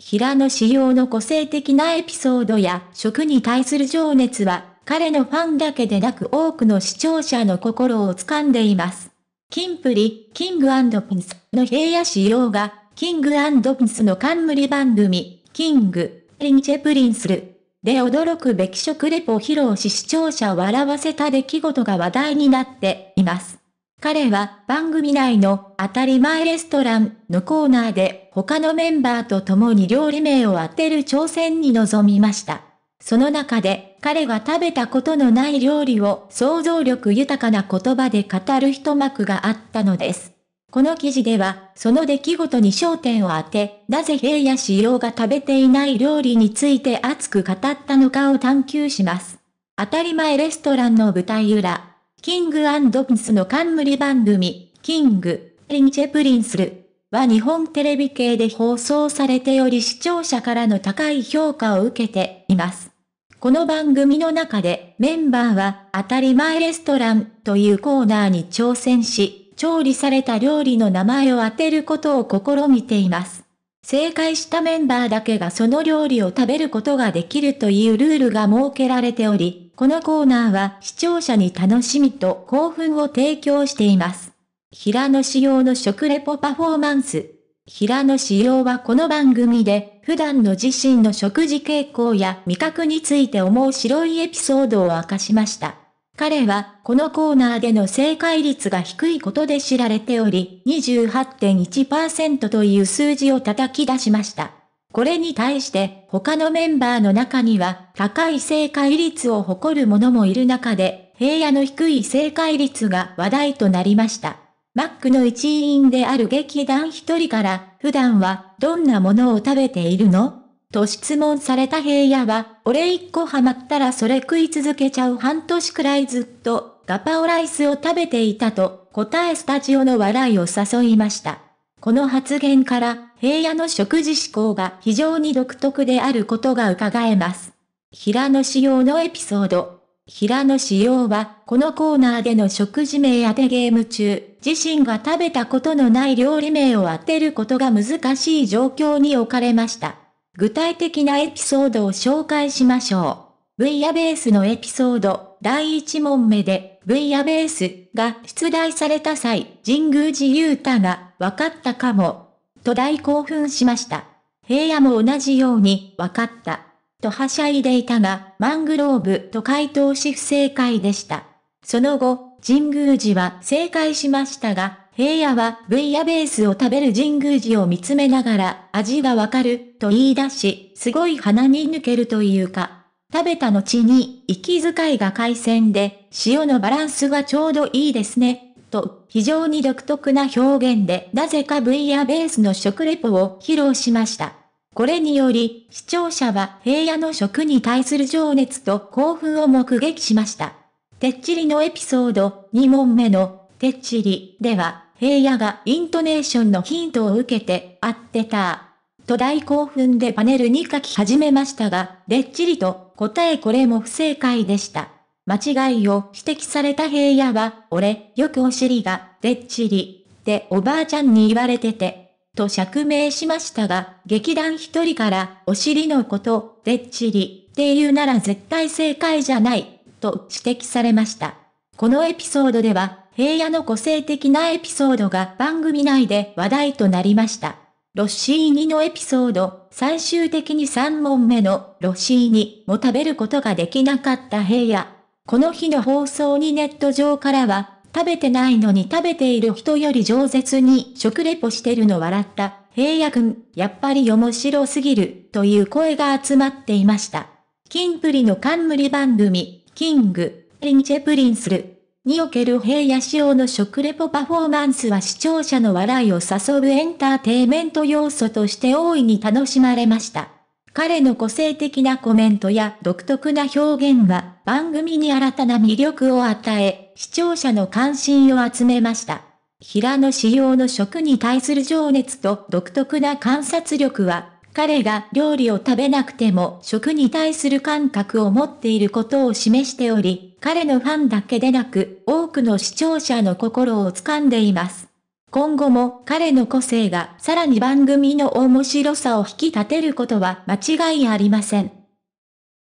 平野紫耀の個性的なエピソードや食に対する情熱は、彼のファンだけでなく多くの視聴者の心を掴んでいます。キンプリ、キングピンスの平野紫耀が、キングピンスの冠番組、キング、リンチェプリンスル。で驚くべき食レポを披露し視聴者を笑わせた出来事が話題になっています。彼は番組内の当たり前レストランのコーナーで他のメンバーと共に料理名を当てる挑戦に臨みました。その中で彼が食べたことのない料理を想像力豊かな言葉で語る一幕があったのです。この記事では、その出来事に焦点を当て、なぜ平野仕様が食べていない料理について熱く語ったのかを探求します。当たり前レストランの舞台裏。キングプリンスの冠番組、キング、リンチェプリンスルは日本テレビ系で放送されており視聴者からの高い評価を受けています。この番組の中でメンバーは当たり前レストランというコーナーに挑戦し、調理された料理の名前を当てることを試みています。正解したメンバーだけがその料理を食べることができるというルールが設けられており、このコーナーは視聴者に楽しみと興奮を提供しています。平野仕様の食レポパフォーマンス。平野仕様はこの番組で普段の自身の食事傾向や味覚について面白いエピソードを明かしました。彼はこのコーナーでの正解率が低いことで知られており28.1%という数字を叩き出しました。これに対して他のメンバーの中には高い正解率を誇る者もいる中で平野の低い正解率が話題となりました。マックの一員である劇団一人から普段はどんなものを食べているのと質問された平野は、俺一個ハマったらそれ食い続けちゃう半年くらいずっとガパオライスを食べていたと答えスタジオの笑いを誘いました。この発言から平野の食事思考が非常に独特であることが伺えます。平野仕様のエピソード。平野仕様は、このコーナーでの食事名当てゲーム中、自身が食べたことのない料理名を当てることが難しい状況に置かれました。具体的なエピソードを紹介しましょう。v イヤベースのエピソード、第1問目で、v イヤベースが出題された際、神宮寺勇太がわかったかも、と大興奮しました。平野も同じように、わかった、とはしゃいでいたが、マングローブと回答し不正解でした。その後、神宮寺は正解しましたが、平野はブイヤベースを食べる神宮寺を見つめながら、味がわかる、と言い出し、すごい鼻に抜けるというか、食べた後に、息遣いが海鮮で、塩のバランスがちょうどいいですね、と、非常に独特な表現でなぜか V やベースの食レポを披露しました。これにより、視聴者は平野の食に対する情熱と興奮を目撃しました。てっちりのエピソード2問目の、てっちりでは、平野がイントネーションのヒントを受けて、あってた。と大興奮でパネルに書き始めましたが、でっちりと答えこれも不正解でした。間違いを指摘された平野は、俺、よくお尻が、でっちり、っておばあちゃんに言われてて、と釈明しましたが、劇団一人から、お尻のこと、でっちり、って言うなら絶対正解じゃない、と指摘されました。このエピソードでは、平野の個性的なエピソードが番組内で話題となりました。ロッシーニのエピソード、最終的に3問目のロッシーニも食べることができなかった平野。この日の放送にネット上からは、食べてないのに食べている人より饒舌に食レポしてるの笑った。平野くん、やっぱり面白すぎる、という声が集まっていました。キンプリの冠番組、キング、リンチェプリンスル。における平野仕様の食レポパフォーマンスは視聴者の笑いを誘うエンターテイメント要素として大いに楽しまれました。彼の個性的なコメントや独特な表現は番組に新たな魅力を与え、視聴者の関心を集めました。平野仕様の食に対する情熱と独特な観察力は、彼が料理を食べなくても食に対する感覚を持っていることを示しており、彼のファンだけでなく多くの視聴者の心を掴んでいます。今後も彼の個性がさらに番組の面白さを引き立てることは間違いありません。